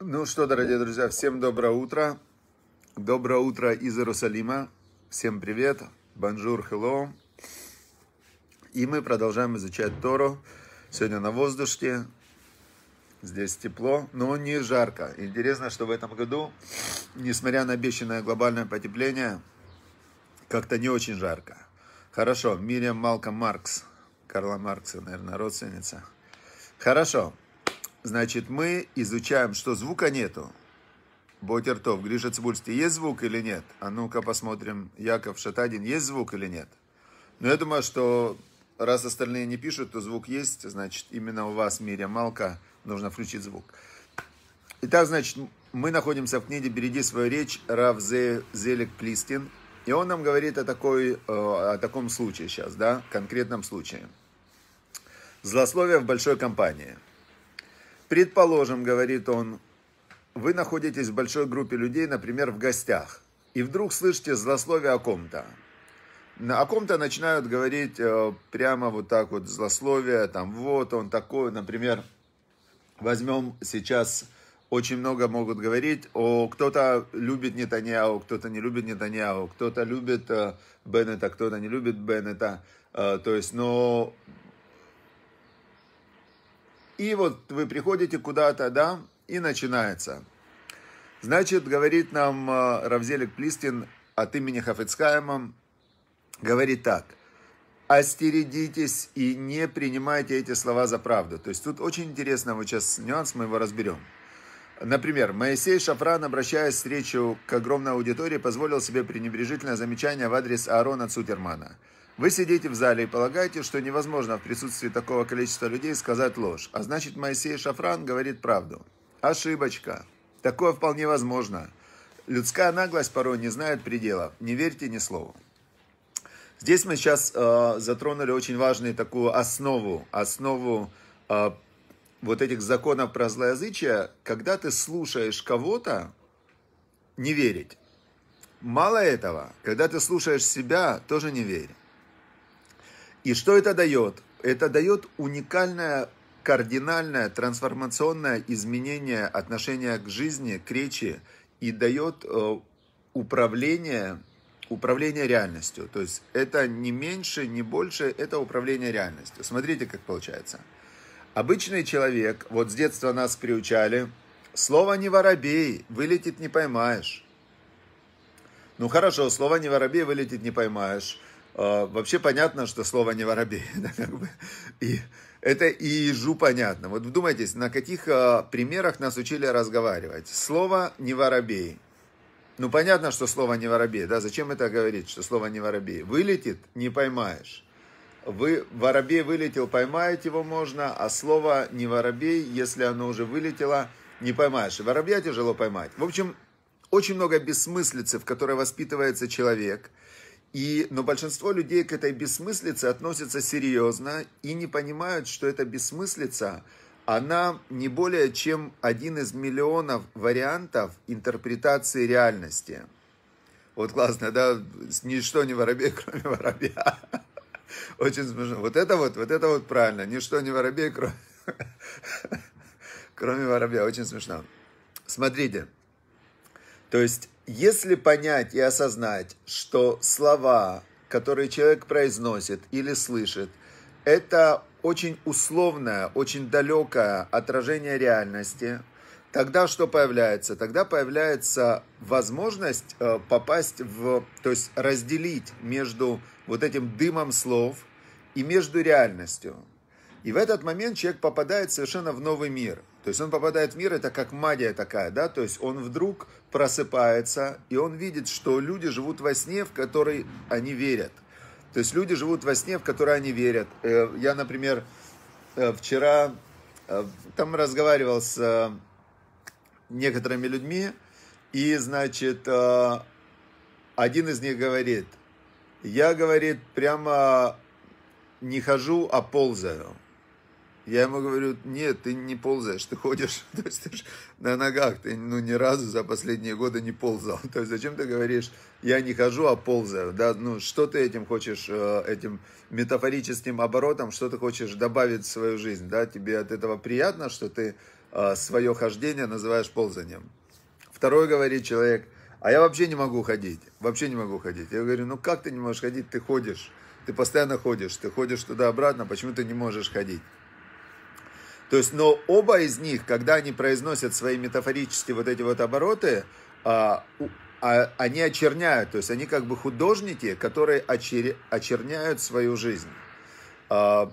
Ну что, дорогие друзья, всем доброе утро. Доброе утро из Иерусалима. Всем привет. Бонжур, хелло. И мы продолжаем изучать Тору. Сегодня на воздушке. Здесь тепло, но не жарко. Интересно, что в этом году, несмотря на обещанное глобальное потепление, как-то не очень жарко. Хорошо, Мириам Малком Маркс, Карла Маркса, наверное, родственница. Хорошо, Значит, мы изучаем, что звука нету. Ботертов, Гриша Цибульский, есть звук или нет? А ну-ка посмотрим, Яков Шатадин, есть звук или нет? Но ну, я думаю, что раз остальные не пишут, то звук есть, значит, именно у вас, Миря Малка, нужно включить звук. Итак, значит, мы находимся в книге «Береги свою речь» Рав Зелик Плистин. И он нам говорит о, такой, э, о таком случае сейчас, да, конкретном случае. Злословие в большой компании – Предположим, говорит он, вы находитесь в большой группе людей, например, в гостях, и вдруг слышите злословие о ком-то. О ком-то начинают говорить э, прямо вот так вот злословие, там вот он такой, например, возьмем сейчас очень много могут говорить, о кто-то любит Нетаньяу, кто-то не любит Нетаньяу, кто-то любит э, Беннета, кто-то не любит Беннета. Э, то есть, но и вот вы приходите куда-то, да, и начинается. Значит, говорит нам э, Равзелик Плистин от имени Хафицкаема, говорит так. Остередитесь и не принимайте эти слова за правду. То есть тут очень интересно, вот сейчас нюанс, мы его разберем. Например, Моисей Шафран, обращаясь с речью к огромной аудитории, позволил себе пренебрежительное замечание в адрес Аарона Цутермана – вы сидите в зале и полагаете, что невозможно в присутствии такого количества людей сказать ложь, а значит Моисей Шафран говорит правду. Ошибочка. Такое вполне возможно. Людская наглость порой не знает предела. Не верьте ни слову. Здесь мы сейчас э, затронули очень важную такую основу, основу э, вот этих законов про злоязычие. Когда ты слушаешь кого-то, не верить. Мало этого, когда ты слушаешь себя, тоже не верь. И что это дает? Это дает уникальное, кардинальное, трансформационное изменение отношения к жизни, к речи и дает э, управление, управление реальностью. То есть это не меньше, не больше, это управление реальностью. Смотрите, как получается. Обычный человек, вот с детства нас приучали, слово не воробей, вылетит не поймаешь. Ну хорошо, слово не воробей, вылетит не поймаешь. А, вообще понятно, что слово не воробей. Да, как бы. и это и ежу понятно. Вот вдумайтесь, на каких а, примерах нас учили разговаривать. Слово не воробей. Ну, понятно, что слово не воробей, да, зачем это говорить, что слово не воробей? Вылетит, не поймаешь. Вы, воробей вылетел, поймать его можно, а слово не воробей, если оно уже вылетело, не поймаешь. И воробья тяжело поймать. В общем, очень много бессмыслицы, в которой воспитывается человек – и, но большинство людей к этой бессмыслице относятся серьезно и не понимают, что эта бессмыслица, она не более чем один из миллионов вариантов интерпретации реальности. Вот классно, да? Ничто не воробей, кроме воробья. Очень смешно. Вот это вот, вот это вот правильно. Ничто не воробей, кроме, кроме воробья. Очень смешно. Смотрите. То есть, если понять и осознать, что слова, которые человек произносит или слышит, это очень условное, очень далекое отражение реальности, тогда что появляется? Тогда появляется возможность э, попасть в, то есть разделить между вот этим дымом слов и между реальностью. И в этот момент человек попадает совершенно в новый мир – то есть он попадает в мир, это как магия такая, да, то есть он вдруг просыпается, и он видит, что люди живут во сне, в который они верят. То есть люди живут во сне, в который они верят. Э, я, например, э, вчера э, там разговаривал с некоторыми людьми, и, значит, один из них говорит, я, говорит, прямо не хожу, а ползаю. Я ему говорю, нет, ты не ползаешь, ты ходишь то есть, ты на ногах, ты ну, ни разу за последние годы не ползал. То есть зачем ты говоришь, я не хожу, а ползаю? Да, ну что ты этим хочешь, э, этим метафорическим оборотом, что ты хочешь добавить в свою жизнь? Да, тебе от этого приятно, что ты э, свое хождение называешь ползанием? Второй говорит человек, а я вообще не могу ходить, вообще не могу ходить. Я говорю, ну как ты не можешь ходить, ты ходишь. Ты постоянно ходишь, ты ходишь туда-обратно, почему ты не можешь ходить? То есть, но оба из них, когда они произносят свои метафорические вот эти вот обороты, а, а, они очерняют, то есть они как бы художники, которые очер, очерняют свою жизнь. А,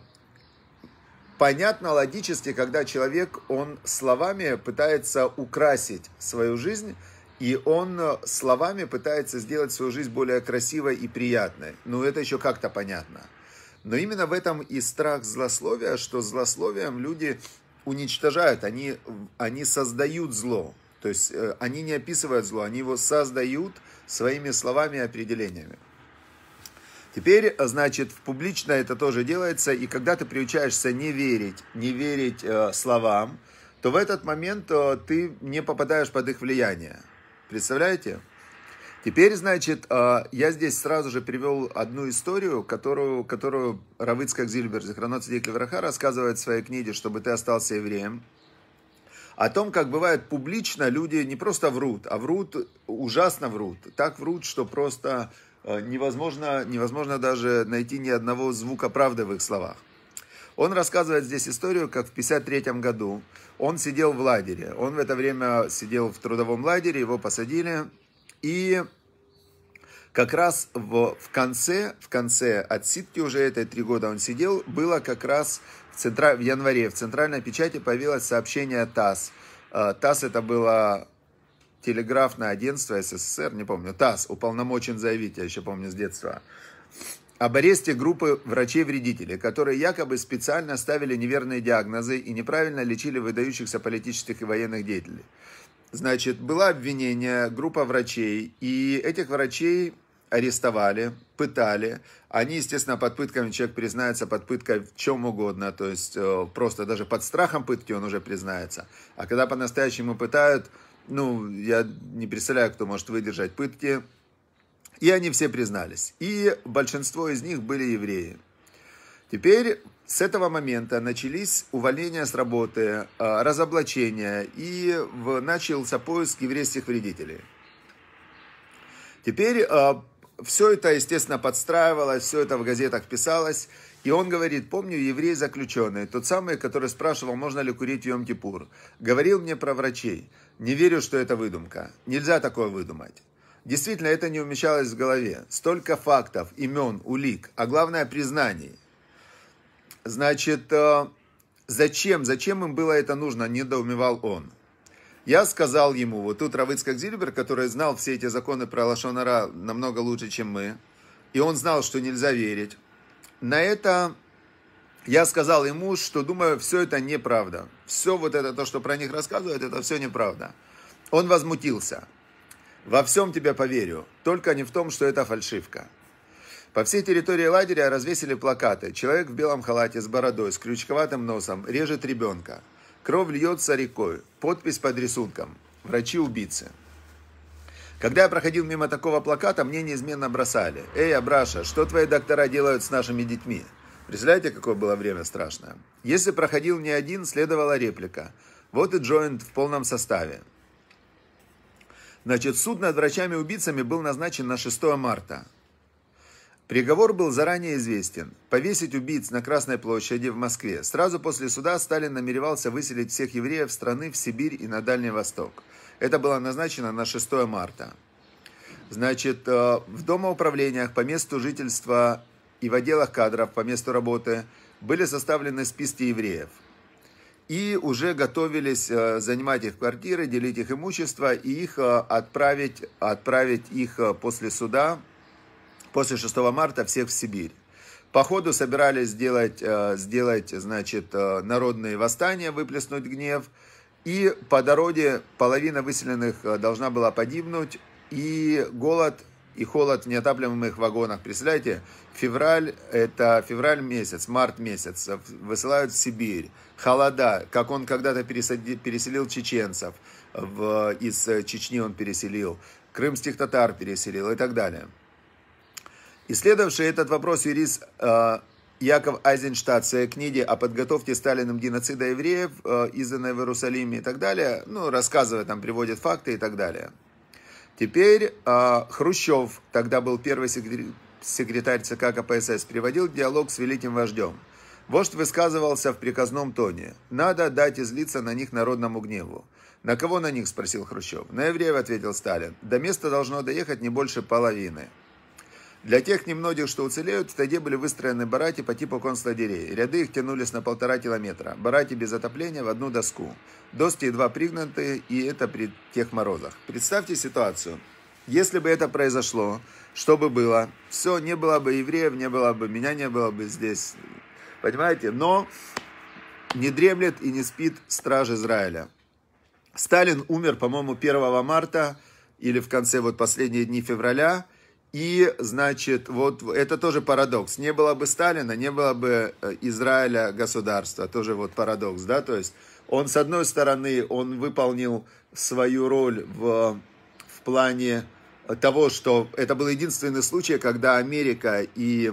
понятно логически, когда человек, он словами пытается украсить свою жизнь, и он словами пытается сделать свою жизнь более красивой и приятной. Ну, это еще как-то понятно. Но именно в этом и страх злословия, что злословием люди уничтожают, они, они создают зло. То есть э, они не описывают зло, они его создают своими словами и определениями. Теперь, значит, в публично это тоже делается, и когда ты приучаешься не верить, не верить э, словам, то в этот момент э, ты не попадаешь под их влияние. Представляете? Теперь, значит, а, я здесь сразу же привел одну историю, которую, которую Равыцкак Зильбер, Захранот Сидик рассказывает в своей книге «Чтобы ты остался евреем». О том, как бывает публично люди не просто врут, а врут, ужасно врут. Так врут, что просто а, невозможно, невозможно даже найти ни одного звука правды в их словах. Он рассказывает здесь историю, как в 1953 году он сидел в лагере. Он в это время сидел в трудовом лагере, его посадили, и как раз в, в конце, в конце отсидки уже этой три года он сидел, было как раз в, центра, в январе в центральной печати появилось сообщение ТАСС. Э, ТАСС это было телеграфное агентство СССР, не помню, ТАСС, уполномочен заявить, я еще помню с детства, об аресте группы врачей-вредителей, которые якобы специально ставили неверные диагнозы и неправильно лечили выдающихся политических и военных деятелей. Значит, было обвинение, группа врачей, и этих врачей арестовали, пытали. Они, естественно, под пытками, человек признается под пыткой в чем угодно, то есть э, просто даже под страхом пытки он уже признается. А когда по-настоящему пытают, ну, я не представляю, кто может выдержать пытки. И они все признались. И большинство из них были евреи. Теперь с этого момента начались увольнения с работы, а, разоблачения и начался поиск еврейских вредителей. Теперь а, все это, естественно, подстраивалось, все это в газетах писалось. И он говорит, помню, еврей заключенный, тот самый, который спрашивал, можно ли курить Йом-Кипур. Говорил мне про врачей. Не верю, что это выдумка. Нельзя такое выдумать. Действительно, это не умещалось в голове. Столько фактов, имен, улик, а главное признаний – Значит, э, зачем? Зачем им было это нужно? Недоумевал он. Я сказал ему, вот тут Равыцкак Зильбер, который знал все эти законы про Лошонара, намного лучше, чем мы, и он знал, что нельзя верить. На это я сказал ему, что думаю, все это неправда. Все вот это, то, что про них рассказывают, это все неправда. Он возмутился. Во всем тебе поверю, только не в том, что это фальшивка. По всей территории лагеря развесили плакаты «Человек в белом халате с бородой, с крючковатым носом, режет ребенка». «Кровь льется рекой». Подпись под рисунком «Врачи-убийцы». Когда я проходил мимо такого плаката, мне неизменно бросали. «Эй, Абраша, что твои доктора делают с нашими детьми?» Представляете, какое было время страшное? Если проходил не один, следовала реплика. Вот и Джоинт в полном составе. Значит, суд над врачами-убийцами был назначен на 6 марта. Приговор был заранее известен – повесить убийц на Красной площади в Москве. Сразу после суда Сталин намеревался выселить всех евреев страны в Сибирь и на Дальний Восток. Это было назначено на 6 марта. Значит, э, в домоуправлениях по месту жительства и в отделах кадров по месту работы были составлены списки евреев. И уже готовились э, занимать их квартиры, делить их имущество и их э, отправить, отправить их после суда после 6 марта всех в Сибирь. Походу собирались сделать, э, сделать значит, э, народные восстания, выплеснуть гнев. И по дороге половина выселенных э, должна была погибнуть. И голод и холод в неотапливаемых вагонах. Представляете, февраль, это февраль месяц, март месяц, высылают в Сибирь. Холода, как он когда-то переселил чеченцев, в, из Чечни он переселил, крымских татар переселил и так далее. Исследовавший этот вопрос юрист э, Яков Айзенштадт в э, своей книге о подготовке Сталиным геноцида евреев, э, изданной в Иерусалиме и так далее, ну, рассказывая, там, приводит факты и так далее. Теперь э, Хрущев, тогда был первый секретарь, секретарь ЦК КПСС, приводил диалог с великим вождем. Вождь высказывался в приказном тоне. «Надо дать излиться на них народному гневу». «На кого на них?» – спросил Хрущев. «На евреев», – ответил Сталин. «До места должно доехать не больше половины». Для тех немногих, что уцелеют, в тайге были выстроены барати по типу концлагерей. Ряды их тянулись на полтора километра. Барати без отопления в одну доску. Доски едва пригнаны, и это при тех морозах. Представьте ситуацию. Если бы это произошло, что бы было? Все, не было бы евреев, не было бы меня, не было бы здесь. Понимаете? Но не дремлет и не спит страж Израиля. Сталин умер, по-моему, 1 марта или в конце вот последние дни февраля – и, значит, вот это тоже парадокс. Не было бы Сталина, не было бы э, Израиля государства. Тоже вот парадокс, да? То есть он, с одной стороны, он выполнил свою роль в, в плане того, что это был единственный случай, когда Америка и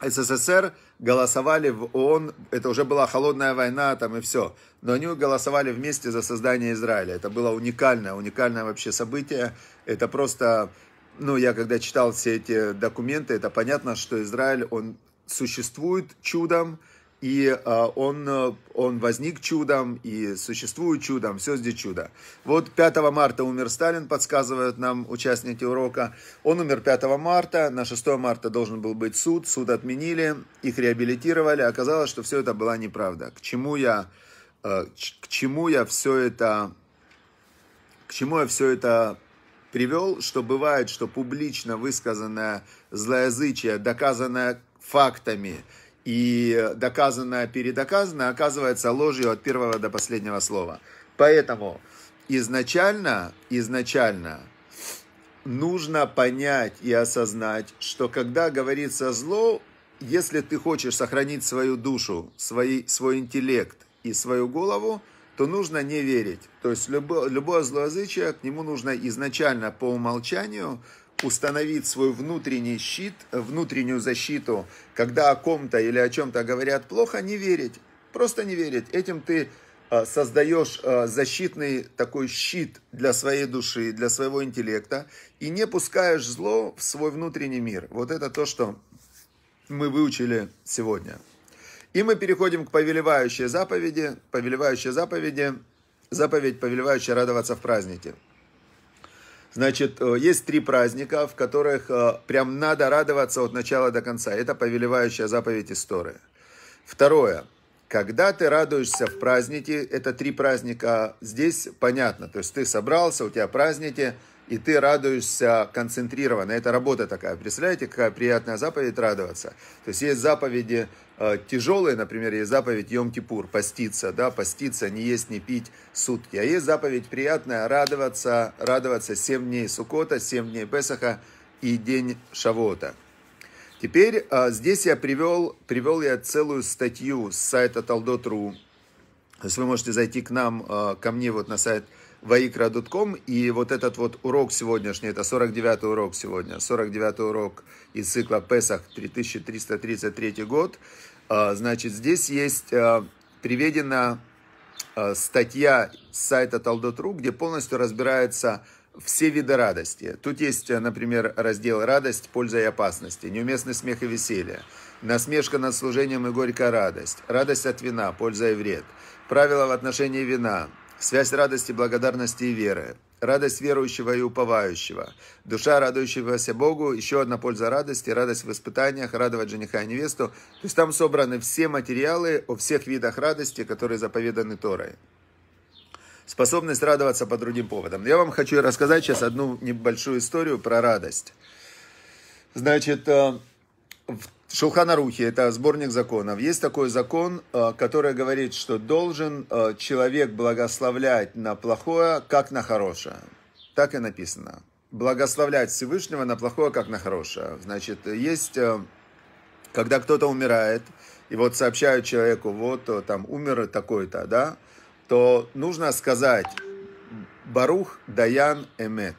СССР голосовали в ООН, это уже была холодная война там и все, но они голосовали вместе за создание Израиля. Это было уникальное, уникальное вообще событие. Это просто ну, я когда читал все эти документы, это понятно, что Израиль, он существует чудом, и а, он, он возник чудом, и существует чудом, все здесь чудо. Вот 5 марта умер Сталин, подсказывают нам участники урока. Он умер 5 марта, на 6 марта должен был быть суд, суд отменили, их реабилитировали, оказалось, что все это была неправда. К чему я, э, к чему я все это, к чему я все это привел, что бывает, что публично высказанное злоязычие, доказанное фактами и доказанное передоказанное, оказывается ложью от первого до последнего слова. Поэтому изначально, изначально нужно понять и осознать, что когда говорится зло, если ты хочешь сохранить свою душу, свой, свой интеллект и свою голову – то нужно не верить. То есть любое, любое злоязычие, к нему нужно изначально по умолчанию установить свой внутренний щит, внутреннюю защиту, когда о ком-то или о чем-то говорят плохо, не верить. Просто не верить. Этим ты а, создаешь а, защитный такой щит для своей души, для своего интеллекта, и не пускаешь зло в свой внутренний мир. Вот это то, что мы выучили сегодня. И мы переходим к повелевающей заповеди. Повелевающей заповеди. Заповедь, повелевающая радоваться в празднике. Значит, э, есть три праздника, в которых э, прям надо радоваться от начала до конца. Это повелевающая заповедь истории. Второе. Когда ты радуешься в празднике, это три праздника, здесь понятно. То есть ты собрался, у тебя праздники, и ты радуешься концентрированно. Это работа такая. Представляете, какая приятная заповедь радоваться. То есть есть заповеди, Э, тяжелые, например, есть заповедь Йом-Кипур, поститься, да, поститься, не есть, не пить сутки. А есть заповедь приятная, радоваться, радоваться 7 дней Сукота, 7 дней Песаха и день Шавота. Теперь э, здесь я привел, привел я целую статью с сайта Талдот.ру. То есть вы можете зайти к нам, э, ко мне вот на сайт vaikra.com. И вот этот вот урок сегодняшний, это 49-й урок сегодня, 49-й урок из цикла Песах 3333 год. А, значит, здесь есть а, приведена а, статья с сайта Талдотру, где полностью разбираются все виды радости. Тут есть, э, например, раздел «Радость, польза и опасности», «Неуместный смех и веселье», «Насмешка над служением и горькая радость», «Радость от вина, польза и вред», «Правила в отношении вина», «Связь радости, благодарности и веры», радость верующего и уповающего. Душа радующегося Богу, еще одна польза радости, радость в испытаниях, радовать жениха и невесту. То есть там собраны все материалы о всех видах радости, которые заповеданы Торой. Способность радоваться по другим поводам. Я вам хочу рассказать сейчас одну небольшую историю про радость. Значит, э, в Шулханарухи – это сборник законов. Есть такой закон, э, который говорит, что должен э, человек благословлять на плохое, как на хорошее. Так и написано. Благословлять Всевышнего на плохое, как на хорошее. Значит, есть, э, когда кто-то умирает, и вот сообщают человеку, вот там умер такой-то, да, то нужно сказать «Барух Даян Эмет»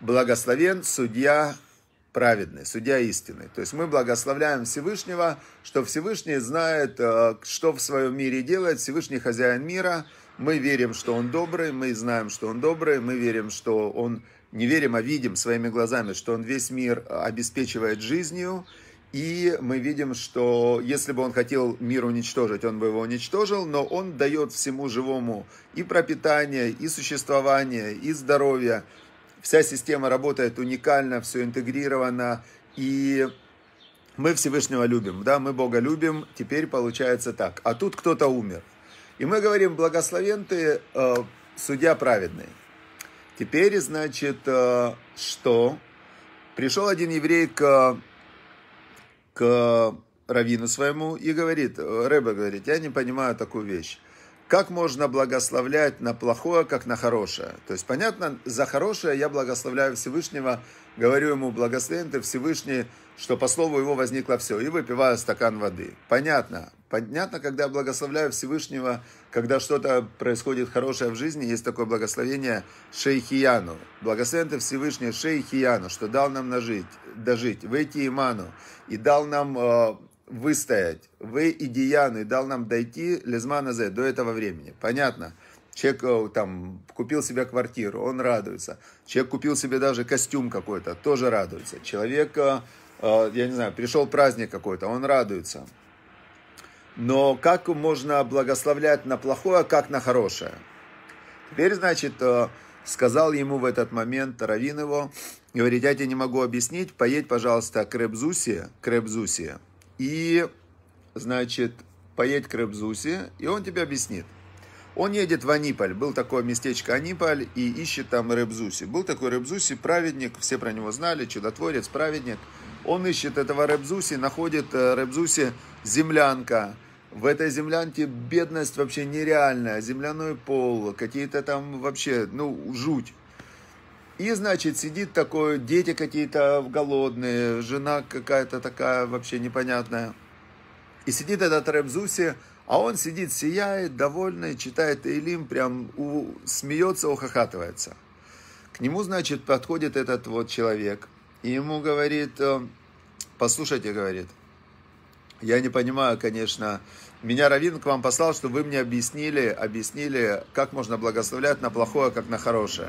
благословен судья праведный, судья истины. То есть мы благословляем Всевышнего, что Всевышний знает, э, что в своем мире делает, Всевышний хозяин мира. Мы верим, что он добрый, мы знаем, что он добрый, мы верим, что он, не верим, а видим своими глазами, что он весь мир э, обеспечивает жизнью. И мы видим, что если бы он хотел мир уничтожить, он бы его уничтожил, но он дает всему живому и пропитание, и существование, и здоровье. Вся система работает уникально, все интегрировано. И мы Всевышнего любим, да, мы Бога любим, теперь получается так. А тут кто-то умер. И мы говорим, благословен ты, э, судья праведный. Теперь, значит, э, что? Пришел один еврей к, к раввину своему и говорит, Рэбе говорит, я не понимаю такую вещь как можно благословлять на плохое, как на хорошее. То есть, понятно, за хорошее я благословляю Всевышнего, говорю ему, благословен ты Всевышний, что по слову его возникло все, и выпиваю стакан воды. Понятно. Понятно, когда я благословляю Всевышнего, когда что-то происходит хорошее в жизни, есть такое благословение Шейхияну. Благословен ты Всевышний Шейхияну, что дал нам нажить, дожить, выйти иману, и дал нам э, выстоять. Вы и Дияны дал нам дойти Лизмана Зе до этого времени. Понятно. Человек э, там купил себе квартиру, он радуется. Человек купил себе даже костюм какой-то, тоже радуется. Человек, э, э, я не знаю, пришел праздник какой-то, он радуется. Но как можно благословлять на плохое, а как на хорошее? Теперь, значит, сказал ему в этот момент Равин его, говорит, я тебе не могу объяснить, поедь, пожалуйста, к Ребзусе, к Ребзусе, и, значит, поедь к Рыбзусе, и он тебе объяснит. Он едет в Аниполь, был такое местечко Аниполь, и ищет там Рыбзуси. Был такой Рыбзуси, праведник, все про него знали, чудотворец, праведник. Он ищет этого Рыбзуси, находит э, Рыбзуси землянка. В этой землянке бедность вообще нереальная, земляной пол, какие-то там вообще, ну, жуть. И, значит, сидит такой, дети какие-то голодные, жена какая-то такая вообще непонятная. И сидит этот Рэб а он сидит, сияет, довольный, читает Илим, прям у, смеется, ухахатывается. К нему, значит, подходит этот вот человек, и ему говорит, э, послушайте, говорит, я не понимаю, конечно, меня Равин к вам послал, чтобы вы мне объяснили, объяснили, как можно благословлять на плохое, как на хорошее.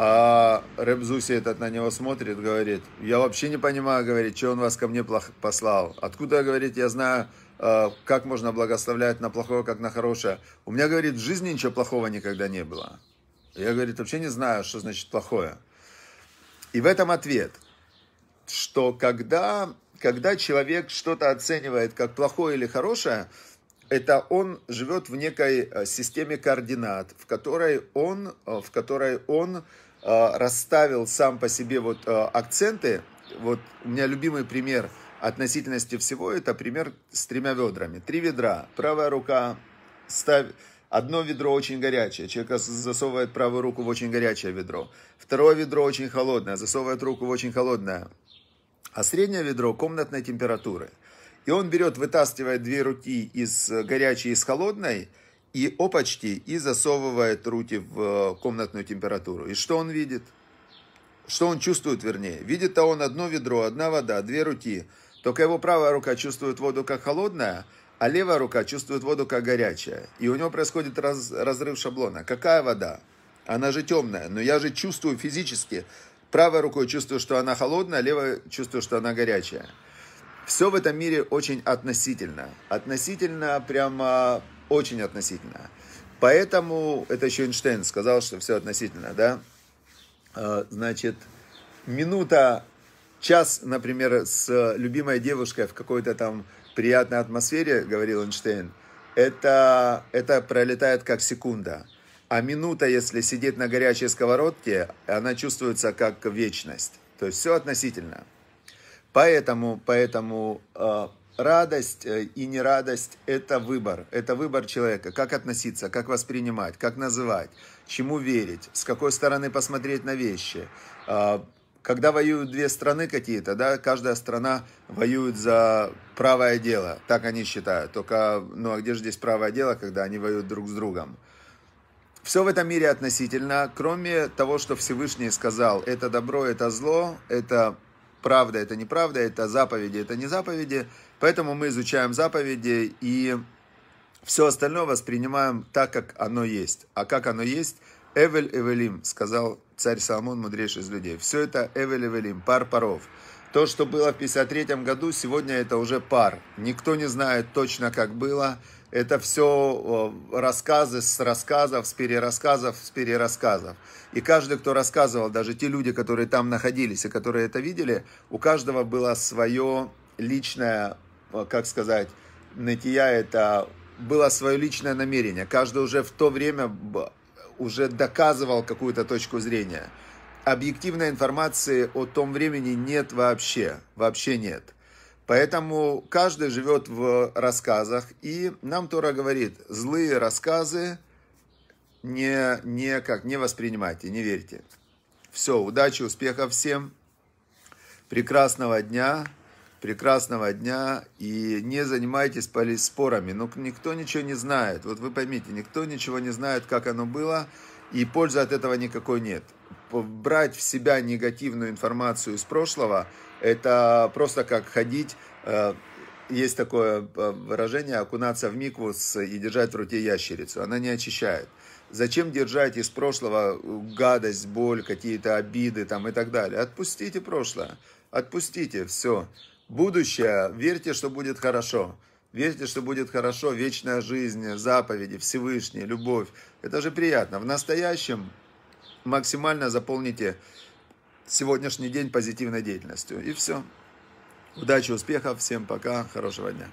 А Рэб этот на него смотрит, говорит, я вообще не понимаю, говорит, что он вас ко мне послал. Откуда, говорит, я знаю, э, как можно благословлять на плохое, как на хорошее. У меня, говорит, в жизни ничего плохого никогда не было. Я, говорит, вообще не знаю, что значит плохое. И в этом ответ, что когда, когда человек что-то оценивает как плохое или хорошее, это он живет в некой э, системе координат, в которой он, э, в которой он Э, расставил сам по себе вот э, акценты. Вот у меня любимый пример относительности всего это пример с тремя ведрами. Три ведра. Правая рука ставит... Одно ведро очень горячее, человек засовывает правую руку в очень горячее ведро. Второе ведро очень холодное, засовывает руку в очень холодное. А среднее ведро комнатной температуры. И он берет, вытаскивает две руки из э, горячей и из холодной, и опачки, и засовывает руки в э, комнатную температуру. И что он видит? Что он чувствует, вернее? Видит-то он одно ведро, одна вода, две руки. Только его правая рука чувствует воду как холодная, а левая рука чувствует воду как горячая. И у него происходит раз, разрыв шаблона. Какая вода? Она же темная, но я же чувствую физически. Правой рукой чувствую, что она холодная, левой чувствую, что она горячая. Все в этом мире очень относительно. Относительно прямо очень относительно. Поэтому, это еще Эйнштейн сказал, что все относительно, да? А, значит, минута, час, например, с э, любимой девушкой в какой-то там приятной атмосфере, говорил Эйнштейн, это, это пролетает как секунда. А минута, если сидеть на горячей сковородке, она чувствуется как вечность. То есть все относительно. Поэтому, поэтому а, радость э, и нерадость – это выбор. Это выбор человека, как относиться, как воспринимать, как называть, чему верить, с какой стороны посмотреть на вещи. А, когда воюют две страны какие-то, да, каждая страна воюет за правое дело, так они считают. Только, ну а где же здесь правое дело, когда они воюют друг с другом? Все в этом мире относительно, кроме того, что Всевышний сказал, это добро, это зло, это правда это неправда, это заповеди, это не заповеди. Поэтому мы изучаем заповеди и все остальное воспринимаем так, как оно есть. А как оно есть, Эвель Эвелим, сказал царь Соломон, мудрейший из людей. Все это Эвель Эвелим, пар паров. То, что было в 53 году, сегодня это уже пар. Никто не знает точно, как было. Это все рассказы с рассказов, с перерассказов, с перерассказов. И каждый, кто рассказывал, даже те люди, которые там находились и которые это видели, у каждого было свое личное, как сказать, нытья, это было свое личное намерение. Каждый уже в то время уже доказывал какую-то точку зрения. Объективной информации о том времени нет вообще, вообще нет. Поэтому каждый живет в рассказах, и нам Тора говорит, злые рассказы не, не, как, не воспринимайте, не верьте. Все, удачи, успехов всем, прекрасного дня, прекрасного дня, и не занимайтесь спорами, ну никто ничего не знает, вот вы поймите, никто ничего не знает, как оно было, и пользы от этого никакой нет брать в себя негативную информацию из прошлого, это просто как ходить, э, есть такое э, выражение, окунаться в миквус и держать в руке ящерицу. Она не очищает. Зачем держать из прошлого гадость, боль, какие-то обиды там и так далее? Отпустите прошлое, отпустите, все. Будущее, верьте, что будет хорошо. Верьте, что будет хорошо, вечная жизнь, заповеди, Всевышний, любовь. Это же приятно. В настоящем максимально заполните сегодняшний день позитивной деятельностью. И все. Удачи, успехов, всем пока, хорошего дня.